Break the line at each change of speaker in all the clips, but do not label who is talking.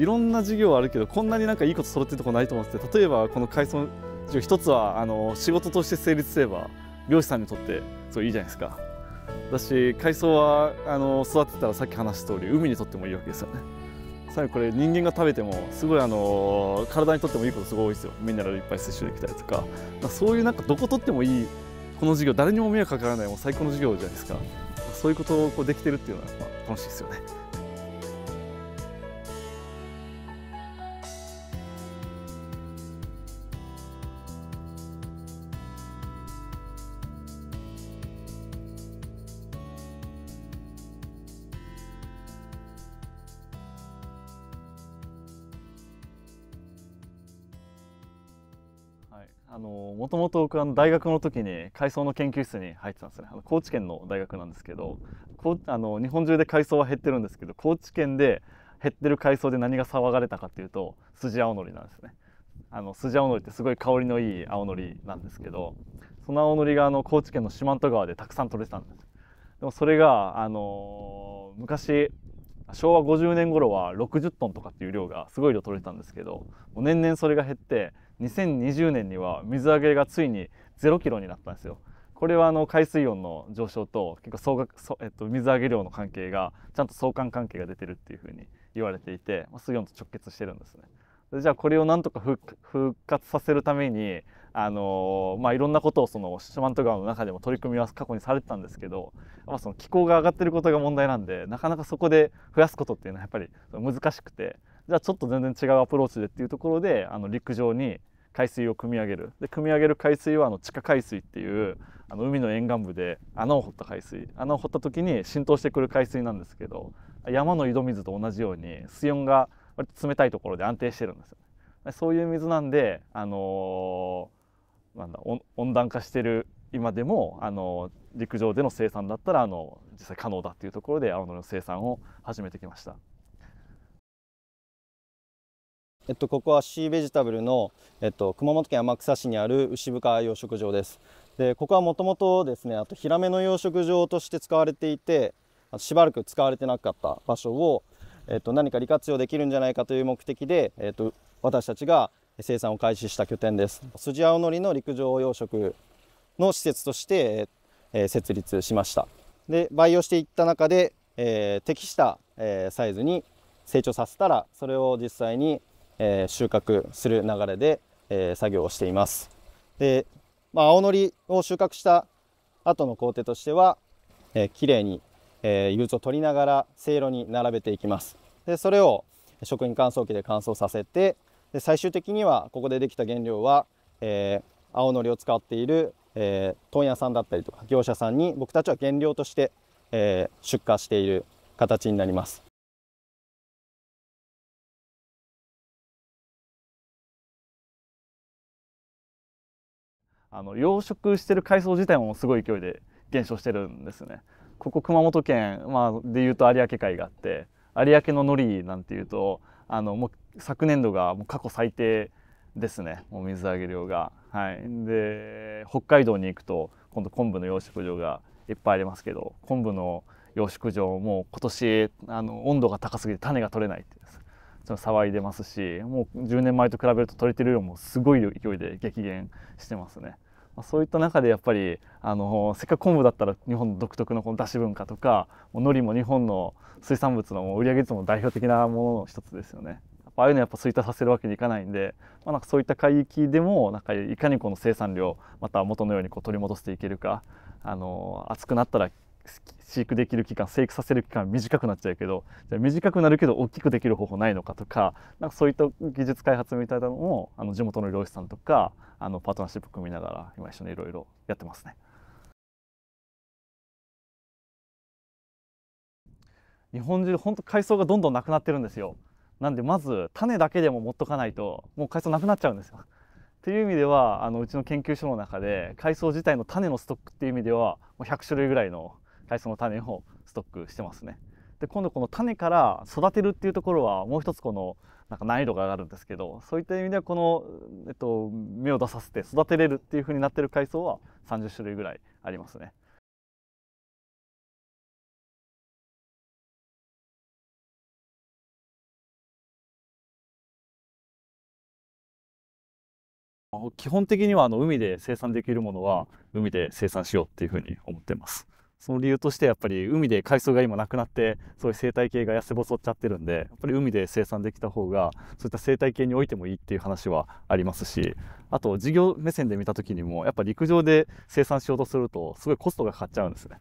いろんな授業あるけどこんなになんかいいこと揃ってるとこないと思ってて例えばこの海藻授業一つはあの仕事として成立すれば漁師さんにとってそういいじゃないですかだし海藻はあの育てたらさっき話した通り海にとってもいいわけですよねさらにこれ人間が食べてもすごいあの体にとってもいいことすごい多いですよミネラルいっぱい摂取できたりとかそういうなんかどこ取ってもいいこの授業誰にも迷惑かからないもう最高の授業じゃないですかそういうことをこうできてるっていうのはやっぱ楽しいですよねのもともと僕は大学の時に海藻の研究室に入ってたんですねあの高知県の大学なんですけどこあの日本中で海藻は減ってるんですけど高知県で減ってる海藻で何が騒がれたかっていうとスジアオノリなんですねあのスジアオノリってすごい香りのいい青のりなんですけどその青のりがあの高知県の四万十川でたくさん取れてたんですでもそれが、あのー、昔昭和50年頃は60トンとかっていう量がすごい量取れてたんですけどもう年々それが減って2020年には水揚げがついに0キロになったんですよ。これはあの海水温の上昇と結構総額えっと、水揚げ量の関係がちゃんと相関関係が出てるっていうふうに言われていて、まあ、水温と直結してるんですね。じゃあこれをなんとか復活させるためにあのー、まあ、いろんなことをその四万十川の中でも取り組みは過去にされてたんですけど、まあ、その気候が上がってることが問題なんでなかなかそこで増やすことっていうのはやっぱり難しくてじゃあちょっと全然違うアプローチでっていうところであの陸上に海水を汲み上げるで汲み上げる海水はあの地下海水っていうあの海の沿岸部で穴を掘った海水穴を掘った時に浸透してくる海水なんですけど山の井戸水と同じように水温が割と冷たいところで安定してるんですよ、ね、そういう水なんで、あのー、なんだ温暖化してる今でも、あのー、陸上での生産だったら、あのー、実際可能だっていうところで青のりの生産を始めてきました。
えっと、ここはシーベジタブルの、えっと、熊本県天草市にある牛深養殖場です。でここはもともとですねあとヒラメの養殖場として使われていてしばらく使われてなかった場所を、えっと、何か利活用できるんじゃないかという目的で、えっと、私たちが生産を開始した拠点です。スジアオノリの陸上養殖の施設として、えー、設立しました。で培養していった中で、えー、適した、えー、サイズに成長させたらそれを実際にえ収穫する流れで、え作業をしています。で、まあ、青のりを収穫した後の工程としては、えー、綺麗に、えー、油を取りながらせいろに並べていきます。でそれを食品乾燥機で乾燥させてで最終的にはここでできた原料は、えー、青のりを使っている、えー、問屋さんだったりとか業者さんに僕たちは原料として、えー、出荷している形になります。
あの養殖してる海藻自体もすごい勢いで減少してるんですね。ここ熊本県、まあ、でいうと有明海があって有明の海苔なんていうとあのもう昨年度がもう過去最低ですねもう水揚げ量が。はい、で北海道に行くと今度昆布の養殖場がいっぱいありますけど昆布の養殖場も今年あの温度が高すぎて種が取れないっその騒いでますしもう10年前と比べると取れてる量もすごい勢いで激減してますね。まあ、そういった中でやっぱりあのせっかく昆布だったら日本独特のこのだし文化とか海苔も日本の水産物の売り上げ率も代表的なものの一つですよね。ああいうのやっぱ衰退させるわけにいかないんで、まあ、なんかそういった海域でもなんかいかにこの生産量また元のようにこう取り戻していけるかあの暑くなったら飼育できる期間生育させる期間短くなっちゃうけどじゃ短くなるけど大きくできる方法ないのかとかなんかそういった技術開発みたいなのもあの地元の漁師さんとかあのパートナーシップ組みながら今一緒にいろいろやってますね。日本中本当海藻がどんどんなくなってるんですよ。なんでまず種だけでも持っとかないともう海藻なくなっちゃうんですよ。っていう意味ではあのうちの研究所の中で海藻自体の種のストックっていう意味ではもう100種類ぐらいの海藻の種をストックしてますね。で今度この種から育てるっていうところはもう一つこのなんか難易度が上がるんですけどそういった意味ではこの、えっと、芽を出させて育てれるっていうふうになってる海藻は30種類ぐらいありますね。基本的にはあの海で生産できるものは海で生産しようっていうふうに思ってます。その理由としてやっぱり海で海藻が今なくなってそういう生態系が痩せ細っちゃってるんでやっぱり海で生産できた方がそういった生態系においてもいいっていう話はありますしあと事業目線で見た時にもやっぱ陸上で生産しようとするとすごいコストがかかっちゃうんですね。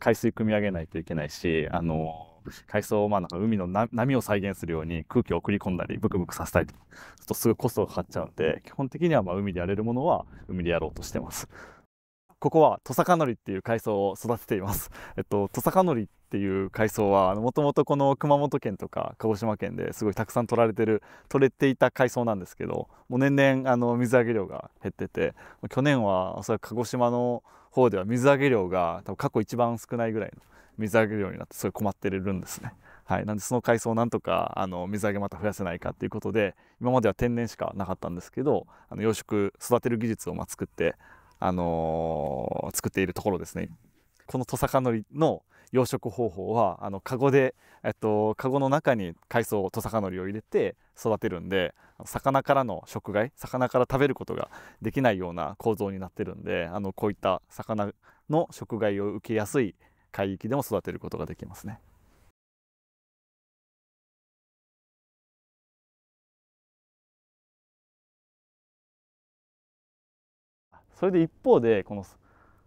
海水汲み上げないといけないしあの海藻をまあなんか海の波を再現するように空気を送り込んだりブクブクさせたりとちょっとすぐコストがかかっちゃうんで基本的にはまあ海でやれるものは海でやろうとしてます。ここはトサカノリっていう海藻を育てています。えっと、トサカノリっていう海藻はもともとこの熊本県とか鹿児島県ですごいたくさん取られてる取れていた海藻なんですけどもう年々あの水揚げ量が減ってて去年はおそらく鹿児島の方では水揚げ量が多分過去一番少ないぐらいの水揚げ量になってすごい困ってるんですね。はい、なんでその海藻をなんとかあの水揚げまた増やせないかっていうことで今までは天然しかなかったんですけどあの養殖育てる技術をま作ってあのー、作っているところですね。このトサカノリの養殖方法はあのカゴで、えっと、カゴの中に海藻をトサカノリを入れて育てるんで魚からの食害魚から食べることができないような構造になってるんであのこういった魚の食害を受けやすい海域でも育てることができますね。それで一方でこの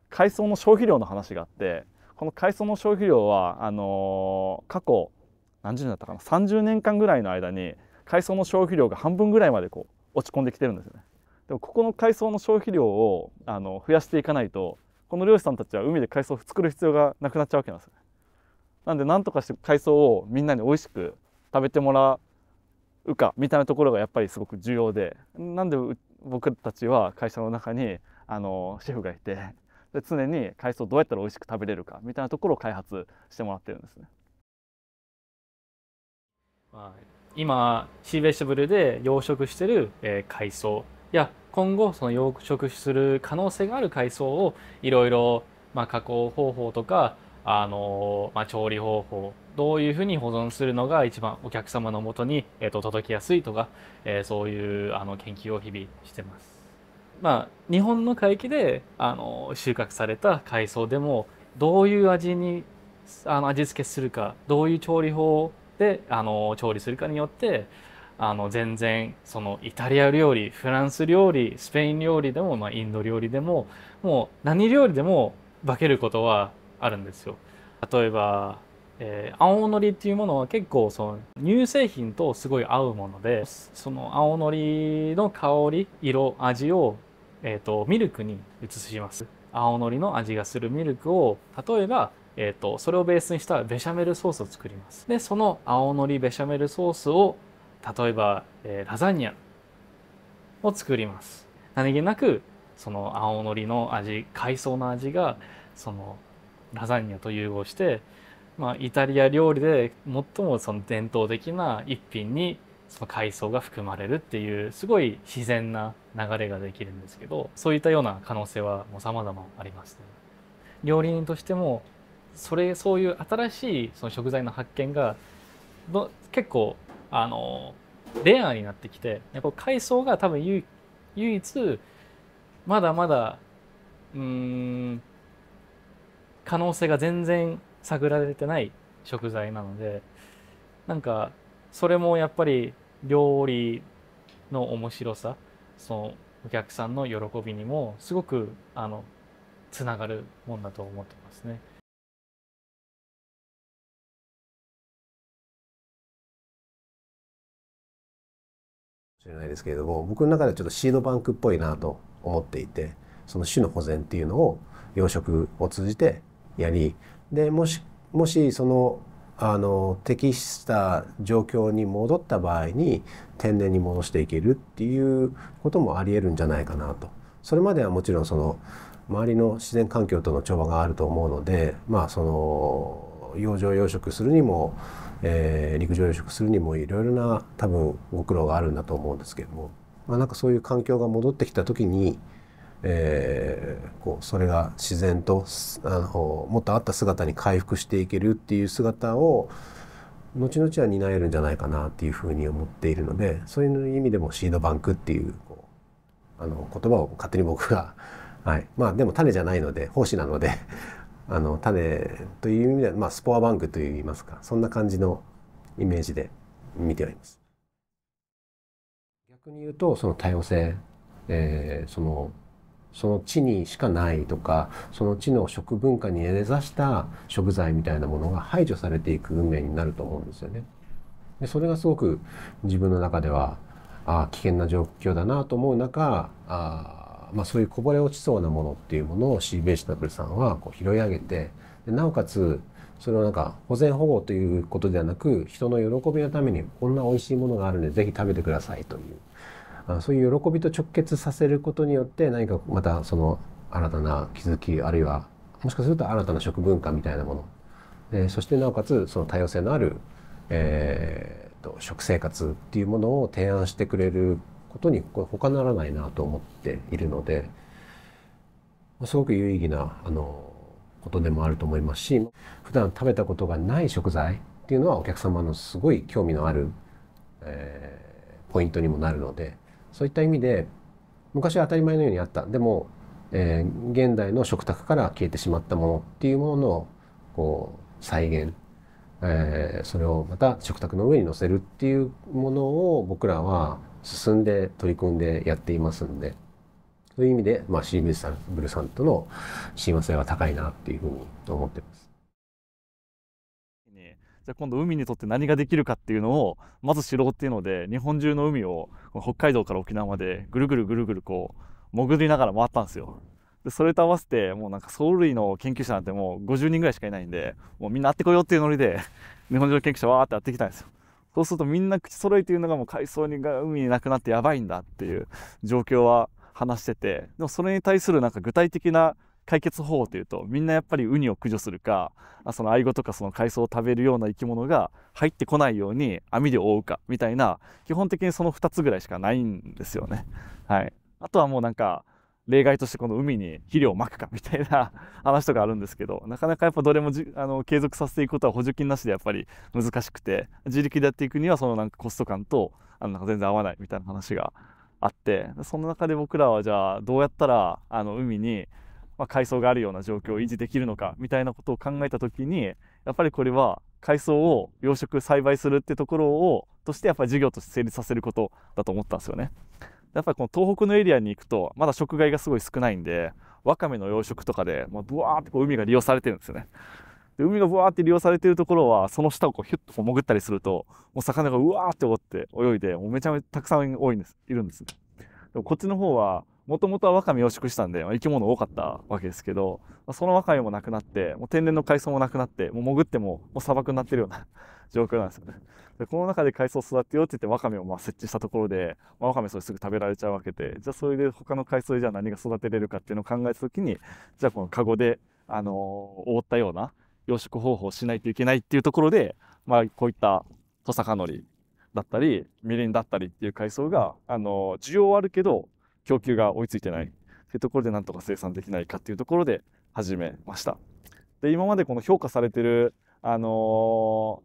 海藻の消費量の話があってこの海藻の消費量はあのー、過去何十年だったかな30年間ぐらいの間に海藻の消費量が半分ぐらいまでこう落ち込んできてるんですよね。でもここの海藻の消費量をあの増やしていかないとこの漁師さんたちは海で海藻を作る必要がなくなっちゃうわけなんですよ、ね。なんで何とかして海藻をみんなに美味しく食べてもらうかみたいなところがやっぱりすごく重要でなんで僕たちは会社の中にあのシェフがいてで常に海藻どうやったら美味しく食べれるかみたいなところを開発してもらってるんですね。
今シーベーシブルで養殖してる、えー、海藻や今後その養殖する可能性がある海藻をいろいろ加工方法とか、あのー、まあ、調理方法どういうふうに保存するのが一番お客様のもとに、えーと、届きやすいとか、えー、そういうあの研究を日々してます。まあ、日本の海域であの収穫された海藻でもどういう味にあの味付けするかどういう調理法であの調理するかによってあの全然そのイタリア料理フランス料理スペイン料理でも、まあ、インド料理でももう何料理でも化けることはあるんですよ。例えばえー、青のりっていうものは結構その乳製品とすごい合うものでその青のりの香り色味をえーと、ミルクに移します青のりの味がするミルクを例えば、えーと、とそれをベースにしたベシャメルソースを作りますでその青のりベシャメルソースを例えば、えー、ラザニアを作ります何気なくその青のりの味海藻の味がそのラザニアと融合して、まあ、イタリア料理で最もその伝統的な一品にその海藻が含まれるっていうすごい自然な流れができるんですけどそういったような可能性はもう様々ありますね。料理人としてもそれそういう新しいその食材の発見がど結構あのレアになってきてやっぱ海藻が多分唯一まだまだうん可能性が全然探られてない食材なのでなんかそれもやっぱり料理の面白さそのお客さんの
喜びにもすごくあのつながるもんだと思ってますね。
知れないですけれども僕の中ではちょっとシードバンクっぽいなと思っていてその種の保全っていうのを養殖を通じてやりでもしもしそのあの適した状況に戻った場合に天然に戻していけるっていうこともありえるんじゃないかなと。それまではもちろんその周りの自然環境との調和があると思うので、まあ、その洋上養殖するにも、えー、陸上養殖するにもいろいろな多分ご苦労があるんだと思うんですけども、まあ、なんかそういう環境が戻ってきた時にえー、こうそれが自然とあのもっとあった姿に回復していけるっていう姿を後々は担えるんじゃないかなっていうふうに思っているのでそういう意味でもシードバンクっていうこうあの言葉を勝手に僕が、はい、まあでも種じゃないので胞子なので あの種という意味では、まあ、スポアバンクといいますかそんな感じのイメージで見ております。逆に言うとその多様性、えー、そのその地にしかないとかその地の食文化に根ざした食材みたいなものが排除されていく運命になると思うんですよね。でそれがすごく自分の中ではあ危険な状況だなと思う中あ、まあ、そういうこぼれ落ちそうなものっていうものをシーベーシタブルさんはこう拾い上げてでなおかつそれをなんか保全保護ということではなく人の喜びのためにこんな美味しいものがあるんで是非食べてくださいというそういう喜びと直結させることによって何かまたその新たな気づきあるいはもしかすると新たな食文化みたいなものそしてなおかつその多様性のある、えーと、と食生活っていうものを提案してくれることに他ならないなと思っているのですごく有意義なあのことでもあると思いますし普段食べたことがない食材っていうのはお客様のすごい興味のある、えー、ポイントにもなるので。そういった意味で昔は当たり前のようにあったでも、えー、現代の食卓から消えてしまったものっていうもののこう再現、えー、それをまた食卓の上に載せるっていうものを僕らは進んで取り組んでやっていますんでそういう意味で、まあ、シーブルさんブルさんとの親和性は高いなっていうふうに思ってます。
ゃあ今度海にとって何ができるかっていうのをまず知ろうっていうので日本中の海を北海道から沖縄までぐるぐるぐるぐるこう潜りながら回ったんですよ。でそれと合わせてもうなんか藻類の研究者なんてもう50人ぐらいしかいないんでもうみんな会ってこようっていうノリで日本中の研究者わーって会ってきたんですよ。そうするとみんな口揃えていうのがもう海藻にが海になくなってやばいんだっていう状況は話しててでもそれに対するなんか具体的な解決方法というとみんなやっぱりウニを駆除するかそのアイゴとかその海藻を食べるような生き物が入ってこないように網で覆うかみたいな基本的にその2つぐらいしかないんですよね。はい、あとはもうなんか例外としてこの海に肥料をまくか みたいな話とかあるんですけどなかなかやっぱどれもあの継続させていくことは補助金なしでやっぱり難しくて自力でやっていくにはそのなんかコスト感とあのなんか全然合わないみたいな話があってその中で僕らはじゃあどうやったらあの海にまあ、階層があるような状況を維持できるのかみたいなことを考えた時にやっぱりこれは海藻を養殖栽培するってところをとしてやっぱり事業として成立させることだと思ったんですよね。やっぱりこの東北のエリアに行くとまだ食害がすごい少ないんでわかめの養殖とかで、まあ、ブワーってこう海が利用されてるんですよね。で海がブワーって利用されてるところはその下をこうヒュッとこう潜ったりするともう魚がうわーって追って泳いでもうめちゃめちゃたくさん多いんですいるんです、ね。でもこっちの方はもともとはワカメ養殖したんで、まあ、生き物多かったわけですけど、まあ、そのワカメもなくなって、もう天然の海藻もなくなって、もう潜ってももう砂漠になってるような 状況なんですよね。で、この中で海藻育てようって言ってワカメをまあ設置したところで、まあ、ワカメそれすぐ食べられちゃうわけで、じゃあそれで他の海藻でじゃあ何が育てれるかっていうのを考えた時に、じゃあこのカゴで、あのー、覆ったような養殖方法をしないといけないっていうところで、まあこういったトサカノリだったり、みりんだったりっていう海藻が、あのー、需要はあるけど、供給が追いついてないっていうところでなんとか生産できないかっていうところで始めました。で今までこの評価されてる、あの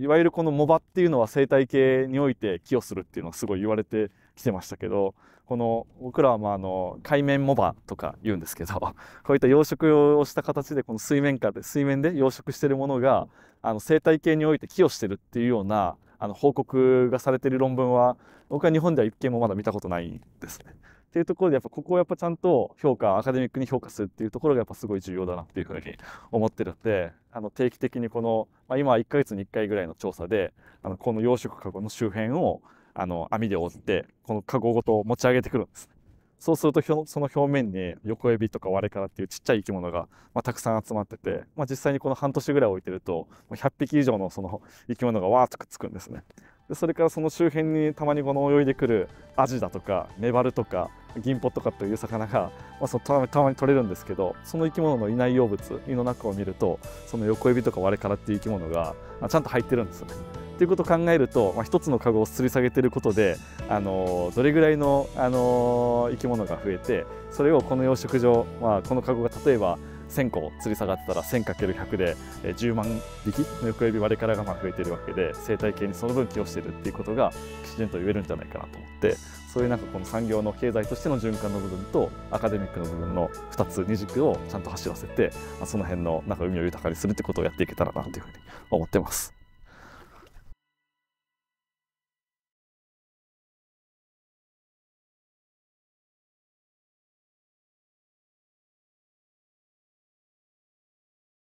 ー、いわゆるこのモバっていうのは生態系において寄与するっていうのはすごい言われてきてましたけどこの僕らはまああの海面モバとか言うんですけど こういった養殖をした形でこの水面下で水面で養殖してるものがあの生態系において寄与してるっていうようなあの報告がされてる論文は僕は日本では一件もまだ見たことないんですね。っていうところで、やっぱここをやっぱちゃんと評価、アカデミックに評価するっていうところがやっぱすごい重要だなっていうふうに思ってるんで、あの定期的にこの、まあ、今1ヶ月に1回ぐらいの調査で、あのこの養殖カゴの周辺をあの網で覆って、このカゴごと持ち上げてくるんです。そうするとその表面に横エビとかワレカラっていうちっちゃい生き物が、まあ、たくさん集まってて、まあ、実際にこの半年ぐらい置いてると100匹以上のその生き物がわーっとくっつくんですねでそれからその周辺にたまにこの泳いでくるアジだとかメバルとか銀ポとかという魚が、まあ、そのたまに取れるんですけどその生き物のいない用物胃の中を見るとその横エビとかワレカラっていう生き物が、まあ、ちゃんと入ってるんですよね。ということを考えると、まあ、1つの籠を吊り下げてることで、あのどれぐらいの、あの生き物が増えてそれをこの養殖場、まあ、この籠が例えば1000個吊り下がってたら 1000×100 で10万匹の横指割れからがま増えてるわけで生態系にその分寄与してるっていうことがきちんと言えるんじゃないかなと思ってそういうなんかこの産業の経済としての循環の部分とアカデミックの部分の2つ二軸をちゃんと走らせてその辺のなんか海を豊かにするってことをやっていけたらなというふうに思ってます。